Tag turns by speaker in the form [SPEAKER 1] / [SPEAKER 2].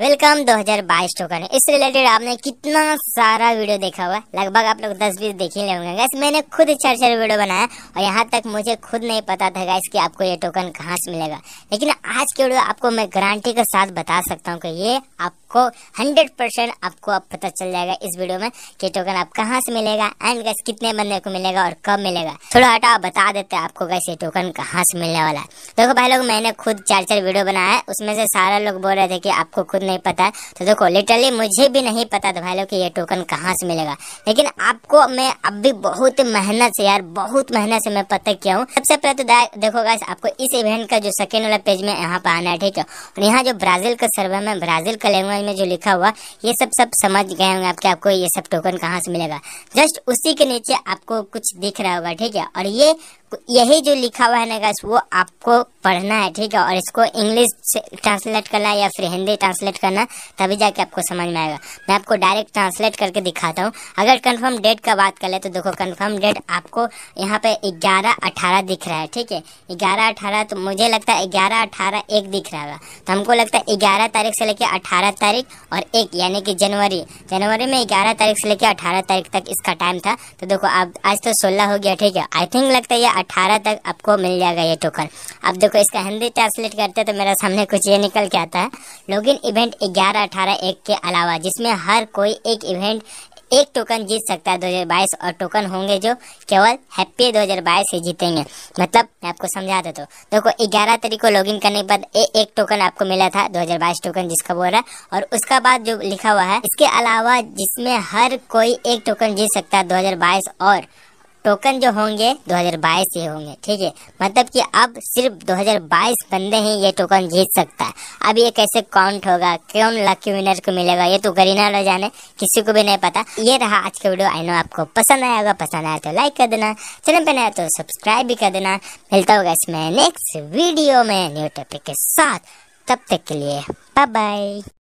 [SPEAKER 1] welcome 2022 token इस related आपने कितना सारा वीडियो देखा हुआ लगभग आप लोग 10 बीस देख ही होंगे गैस मैंने खुद चार चार वीडियो बनाया और यहाँ तक मुझे खुद नहीं पता था गैस कि आपको ये टोकन कहाँ से मिलेगा लेकिन आज के वीडियो आपको मैं गारंटी के साथ बता सकता हूँ कि ये आपको 100 परसेंट आपको अब पता चल जाएगा इस वीडियो में कि टोकन आप कहाँ से मिलेगा एंड गैस कितने बंदे को मिलेगा और कब मिलेगा थोड़ा हटा बता देते हैं आपको गैस ये टोकन कहाँ से मिलने वाला है देखो भाई लोग मैंने खुद चार चार वीडियो बनाया है उसमें से सारा लोग बोल रहे थे कि आपको खुद नहीं पता तो देखो लिटरली मुझे भी नहीं पता था भाई लोग कि ये टोकन कहाँ से मिलेगा लेकिन आपको मैं अब भी बहुत मेहनत से यार बहुत मेहनत से मैं पता किया हूँ सबसे पहले तो देखो गाइस आपको इस इवेंट का जो सेकेंड वाला पेज में यहाँ पर आना है ठीक है और यहाँ जो ब्राजील का सर्वे में ब्राजील का लैंग्वेज में जो लिखा हुआ ये सब सब समझ गए होंगे आपके आपको ये सब टोकन कहाँ से मिलेगा जस्ट उसी के नीचे आपको कुछ दिख रहा होगा ठीक है और ये यही जो लिखा हुआ है ना गाइस वो आपको पढ़ना है ठीक है और इसको इंग्लिश ट्रांसलेट करना है या फिर हिंदी ट्रांसलेट डेट करना तभी जाके आपको समझ में आएगा मैं आपको डायरेक्ट ट्रांसलेट करके दिखाता हूँ अगर कन्फर्म डेट का बात कर ले तो देखो कन्फर्म डेट आपको यहाँ पे ग्यारह अठारह दिख रहा है ठीक है ग्यारह अठारह तो मुझे लगता है ग्यारह अठारह एक दिख रहा है तो हमको लगता है ग्यारह तारीख से लेकर अठारह तारीख और एक यानी कि जनवरी जनवरी में ग्यारह तारीख से लेकर अठारह तारीख तक इसका टाइम था तो देखो अब आज तो सोलह हो गया ठीक है आई थिंक लगता है ये अठारह तक आपको मिल जाएगा ये टोकन अब देखो इसका हिंदी ट्रांसलेट करते तो मेरा सामने कुछ ये निकल के आता है लॉग इन इवेंट ग्यारह अठारह एक के अलावा जिसमें हर कोई एक इवेंट एक टोकन जीत सकता है 2022 और टोकन होंगे जो केवल हैप्पी 2022 ही जीतेंगे मतलब मैं आपको समझा देता हूँ देखो ग्यारह तारीख को लॉगिन करने के बाद ए, एक टोकन आपको मिला था 2022 टोकन जिसका बोल रहा है और उसका बाद जो लिखा हुआ है इसके अलावा जिसमें हर कोई एक टोकन जीत सकता है दो और टोकन जो होंगे 2022 से होंगे ठीक है मतलब कि अब सिर्फ 2022 बंदे ही ये टोकन जीत सकता है अब ये कैसे काउंट होगा क्यों लकी विनर को मिलेगा ये तो गरीना न जाने किसी को भी नहीं पता ये रहा आज का वीडियो आई नो आपको पसंद आया होगा पसंद आया तो लाइक कर देना चैनल पर नया तो सब्सक्राइब भी कर देना मिलता होगा इसमें नेक्स्ट वीडियो में न्यू टॉपिक के साथ तब तक के लिए बाय बाय